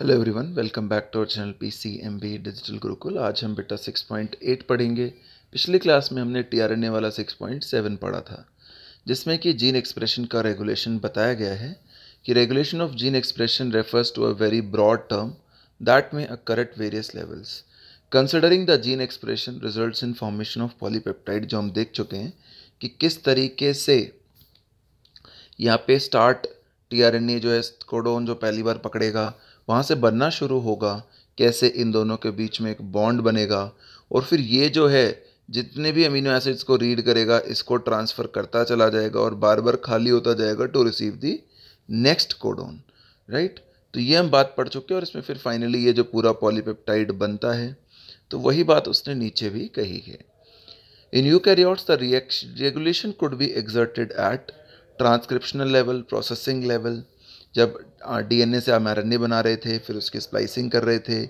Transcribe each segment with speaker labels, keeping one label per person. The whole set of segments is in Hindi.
Speaker 1: Hello everyone welcome back to our channel P C M B digital Gurukul आज हम बेटा 6.8 पढ़ेंगे पिछली क्लास में हमने टी आर एन ए वाला 6.7 पढ़ा था जिसमें कि जीन एक्सप्रेशन का रेगुलेशन बताया गया है कि regulation of gene expression refers to a very broad term that may a correct various levels considering the gene expression result in formation of polypeptide जो हम देख चुके हैं कि किस तरीके से यहाँ पे start T R N A जो है कोडोन जो पहली बार पकड़ेगा वहाँ से बनना शुरू होगा कैसे इन दोनों के बीच में एक बॉन्ड बनेगा और फिर ये जो है जितने भी अमीनो एसिड्स को रीड करेगा इसको ट्रांसफ़र करता चला जाएगा और बार बार खाली होता जाएगा to receive the next codon right तो ये हम बात पढ़ चुके हैं और इसमें फिर फाइनली ये जो पूरा पॉलीपेप्टाइड बनता है तो वही बात उसने नीचे भी कही है in eukaryotes the reaction regulation could be exerted at transcriptional level processing level जब डीएनए से हम आर बना रहे थे फिर उसकी स्प्लाइसिंग कर रहे थे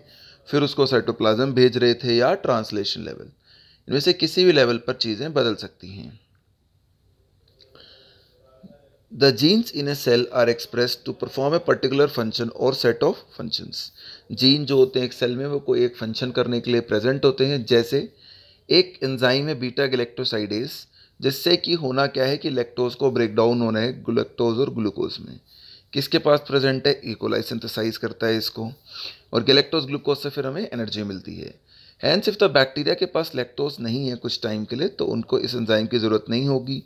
Speaker 1: फिर उसको साइटोप्लाज्म भेज रहे थे या ट्रांसलेशन लेवल इनमें से किसी भी लेवल पर चीज़ें बदल सकती हैं the genes in a cell are express to perform a particular function और सेट ऑफ फंक्शंस जीन जो होते हैं एक सेल में वो कोई एक फंक्शन करने के लिए प्रेजेंट होते हैं जैसे एक एंजाइम है बीटा गलेक्टोसाइडेस जिससे कि होना क्या है कि लेक्टोज को ब्रेक डाउन होना है ग्लेक्टोज और ग्लूकोज में किसके पास प्रेजेंट है इकोलाई e सिंथेसाइज करता है इसको और गैलेक्टोज ग्लूकोज से फिर हमें एनर्जी मिलती है हैंस इफ द बैक्टीरिया के पास लैक्टोज नहीं है कुछ टाइम के लिए तो उनको इस एंजाइम की ज़रूरत नहीं होगी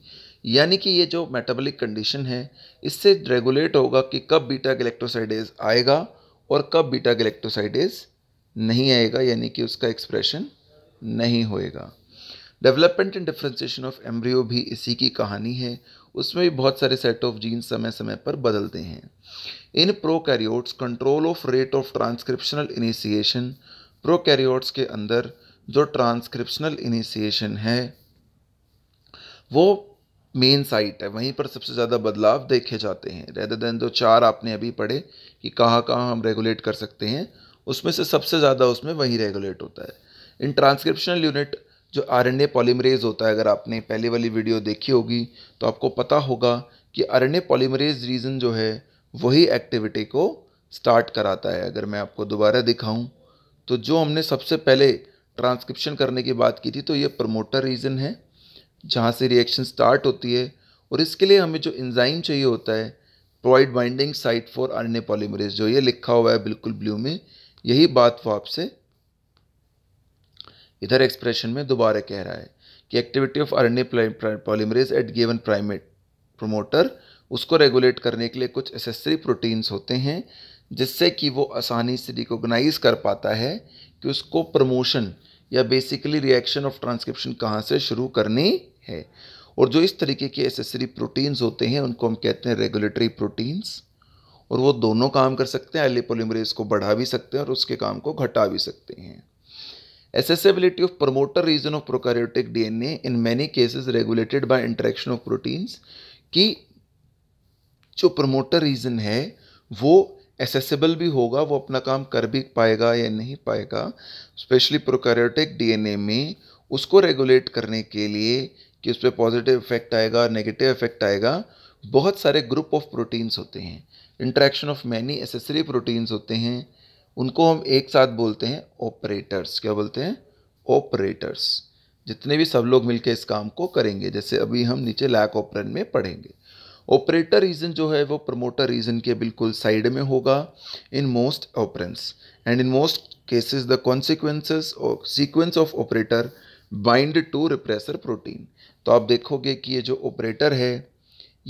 Speaker 1: यानी कि ये जो मेटाबॉलिक कंडीशन है इससे रेगुलेट होगा कि कब बीटा गलेक्टोसाइडेज आएगा और कब बीटा गलेक्टोसाइडेज नहीं आएगा यानी कि उसका एक्सप्रेशन नहीं होएगा development and differentiation of embryo भी इसी की कहानी है उसमें भी बहुत सारे सेट ऑफ जीन समय समय पर बदलते हैं in prokaryotes control of rate of transcriptional initiation prokaryotes के अंदर जो ट्रांसक्रिप्शनल इनिशिएशन है वो मेन साइट है वहीं पर सबसे ज़्यादा बदलाव देखे जाते हैं रेदर देन जो चार आपने अभी पढ़े कि कहाँ कहाँ हम रेगुलेट कर सकते हैं उसमें से सबसे ज़्यादा उसमें वहीं रेगुलेट होता है इन ट्रांसक्रिप्शनल यूनिट जो आर एन पॉलीमरेज होता है अगर आपने पहले वाली वीडियो देखी होगी तो आपको पता होगा कि R N A polymerase reason जो है वही एक्टिविटी को स्टार्ट कराता है अगर मैं आपको दोबारा दिखाऊं तो जो हमने सबसे पहले ट्रांसक्रिप्शन करने की बात की थी तो ये प्रमोटर रीजन है जहाँ से रिएक्शन स्टार्ट होती है और इसके लिए हमें जो इंजाइम चाहिए होता है provide binding site for R A polymerase जो ये लिखा हुआ है बिल्कुल ब्लू में यही बात वो आपसे इधर एक्सप्रेशन में दोबारा कह रहा है कि activity of R polymerase at given primate promoter उसको रेगुलेट करने के लिए कुछ एसेसरी प्रोटीन्स होते हैं जिससे कि वो आसानी से रिकोगनाइज कर पाता है कि उसको प्रमोशन या बेसिकली रिएक्शन ऑफ ट्रांसक्रिप्शन कहाँ से शुरू करनी है और जो इस तरीके के एसेसरी प्रोटीन्स होते हैं उनको हम कहते हैं रेगुलेटरी प्रोटीन्स और वो दोनों काम कर सकते हैं एलिपोलिमरेज को बढ़ा भी सकते हैं और उसके काम को घटा भी सकते हैं of Accessibility region of region D N A in many cases regulated by interaction of proteins कि जो प्रमोटर रीजन है वो एसेसिबल भी होगा वो अपना काम कर भी पाएगा या नहीं पाएगा स्पेशली डी एन ए में उसको रेगुलेट करने के लिए कि उस पर पॉजिटिव इफेक्ट आएगा नेगेटिव इफेक्ट आएगा बहुत सारे ग्रुप ऑफ प्रोटीन्स होते हैं interaction of many accessory proteins होते हैं उनको हम एक साथ बोलते हैं ऑपरेटर्स क्या बोलते हैं ऑपरेटर्स जितने भी सब लोग मिलकर इस काम को करेंगे जैसे अभी हम नीचे लैक ऑपरेंट में पढ़ेंगे ऑपरेटर रीजन जो है वो प्रमोटर रीजन के बिल्कुल साइड में होगा in most operons and in most cases the consequences और sequence of operator bind to repressor protein तो आप देखोगे कि ये जो ऑपरेटर है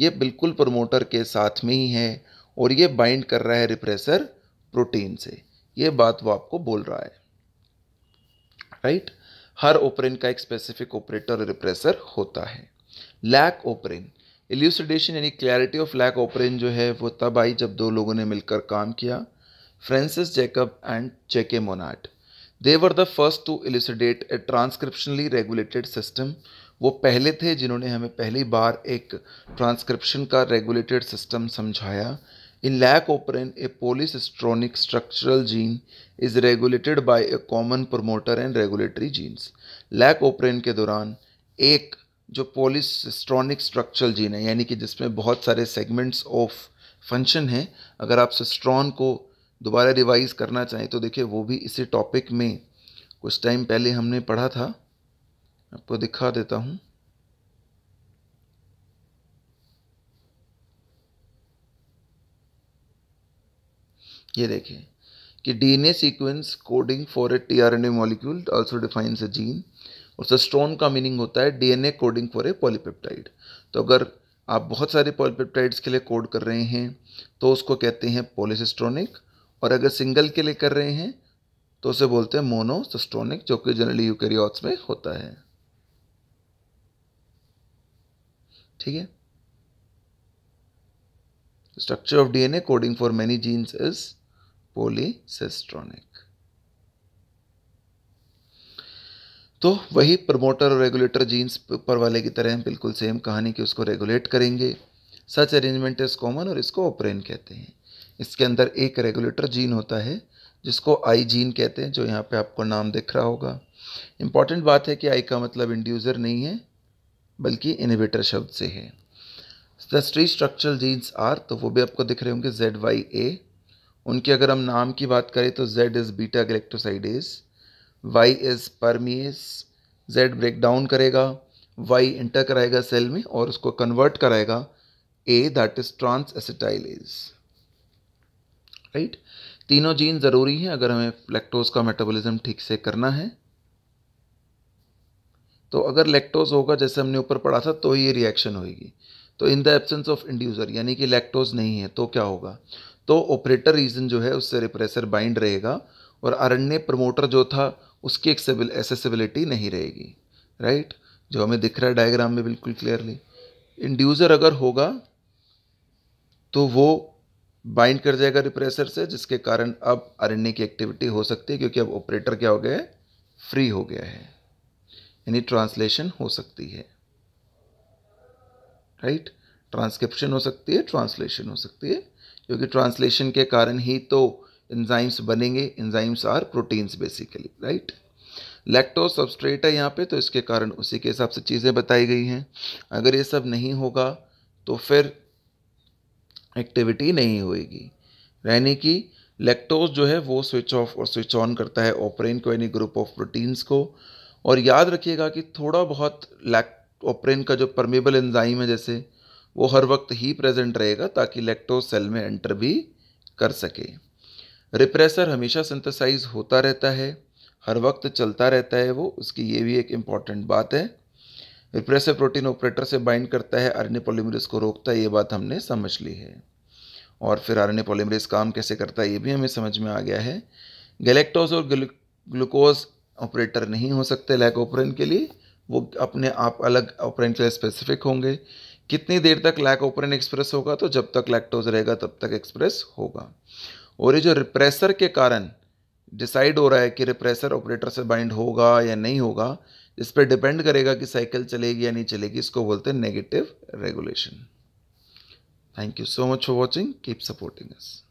Speaker 1: ये बिल्कुल प्रमोटर के साथ में ही है और ये बाइंड कर रहा है रिप्रेसर प्रोटीन से ये बात वो आपको बोल रहा है राइट right? हर ओपरेन का एक स्पेसिफिक ऑपरेटर रिप्रेसर होता है लैक ऑपरेन एल्यूसिडेशन यानी क्लैरिटी ऑफ लैक ऑपरेन जो है वो तब आई जब दो लोगों ने मिलकर काम किया Francis Jacob and Jacques Monod they were the first to elucidate a transcriptionally regulated system वो पहले थे जिन्होंने हमें पहली बार एक ट्रांसक्रिप्शन का रेगुलेटेड सिस्टम समझाया In lacoperin, a polycystronic structural gene is regulated by a common promoter and regulatory genes. Lacoperin के दौरान एक जो polycystronic स्ट्रक्चरल जीन है यानी कि जिसमें बहुत सारे सेगमेंट्स ऑफ फंक्शन हैं अगर आप सिस्ट्रॉन को दोबारा रिवाइज करना चाहें तो देखिए वो भी इसी टॉपिक में कुछ टाइम पहले हमने पढ़ा था आपको दिखा देता हूँ ये देखें कि DNA sequence coding for a tRNA molecule also defines a gene और स्टोन का मीनिंग होता है DNA coding for a polypeptide तो अगर आप बहुत सारे पॉलीपेप्टाइड्स के लिए कोड कर रहे हैं तो उसको कहते हैं पोलिसिस्ट्रॉनिक और अगर सिंगल के लिए कर रहे हैं तो उसे बोलते हैं मोनोसिस्ट्रॉनिक जो कि जनरली यूकेरियोट्स में होता है ठीक है structure of DNA coding for many genes is polycistronic तो वही प्रमोटर और रेगुलेटर जीन्स पर वाले की तरह बिल्कुल सेम कहानी कि उसको रेगुलेट करेंगे सच अरेंजमेंट इज कॉमन और इसको ऑपरेन कहते हैं इसके अंदर एक रेगुलेटर जीन होता है जिसको आई जीन कहते हैं जो यहाँ पे आपको नाम दिख रहा होगा इंपॉर्टेंट बात है कि आई का मतलब इंड्यूज़र नहीं है बल्कि इनिवेटर शब्द से है द स्ट्री स्ट्रक्चरल जीन्स आर तो वो भी आपको दिख रहे होंगे जेड वाई ए उनके अगर हम नाम की बात करें तो Z is beta galactosidase Y is permease Z break down करेगा Y इंटर कराएगा सेल में और उसको कन्वर्ट कराएगा A that is transacetylase right तीनों जीन ज़रूरी हैं अगर हमें लेक्टोज का मेटाबॉलिज्म ठीक से करना है तो अगर लेक्टोज होगा जैसे हमने ऊपर पढ़ा था तो ये रिएक्शन होगी तो in the absence of inducer यानी कि लैक्टोज नहीं है तो क्या होगा तो ऑपरेटर रीजन जो है उससे रिप्रेसर बाइंड रहेगा और अरण्य प्रमोटर जो था उसकी एसेसिबिलिटी नहीं रहेगी राइट जो हमें दिख रहा है डायग्राम में बिल्कुल क्लियरली इंड्यूज़र अगर होगा तो वो बाइंड कर जाएगा रिप्रेसर से जिसके कारण अब अरण्य की एक्टिविटी हो सकती है क्योंकि अब ऑपरेटर क्या हो गया है फ्री हो गया है यानी ट्रांसलेशन हो सकती है राइट ट्रांसक्रिप्शन हो सकती है ट्रांसलेशन हो सकती है क्योंकि ट्रांसलेशन के कारण ही तो एंजाइम्स बनेंगे enzymes are proteins basically right lactose substrate है यहाँ पे तो इसके कारण उसी के हिसाब से चीज़ें बताई गई हैं अगर ये सब नहीं होगा तो फिर एक्टिविटी नहीं होएगी यानी कि लैक्टोज जो है वो स्विच ऑफ और स्विच ऑन करता है ओपरेन को यानी ग्रुप ऑफ प्रोटीन्स को और याद रखिएगा कि थोड़ा बहुत लैक ओपरेन का जो परमेबल एंजाइम है जैसे वो हर वक्त ही प्रेजेंट रहेगा ताकि लैक्टोज सेल में एंटर भी कर सके रिप्रेसर हमेशा सिंथेसाइज होता रहता है हर वक्त चलता रहता है वो उसकी ये भी एक इम्पॉर्टेंट बात है रिप्रेसर प्रोटीन ऑपरेटर से बाइंड करता है आरएनए पॉलीमरेज को रोकता है ये बात हमने समझ ली है और फिर आरएनए पॉलीमरेज काम कैसे करता है ये भी हमें समझ में आ गया है गैलेक्टोज और ग्लूकोज ऑपरेटर नहीं हो सकते लैकोपरिन के लिए वो अपने आप अलग ऑपरेंट के लिए स्पेसिफिक होंगे कितनी देर तक लैकोपरिन एक्सप्रेस होगा तो जब तक लैक्टोज रहेगा तब तक एक्सप्रेस होगा और ये जो रिप्रेसर के कारण डिसाइड हो रहा है कि रिप्रेसर ऑपरेटर से बाइंड होगा या नहीं होगा इस पर डिपेंड करेगा कि साइकिल चलेगी या नहीं चलेगी इसको बोलते हैं negative regulation thank you so much for watching keep supporting S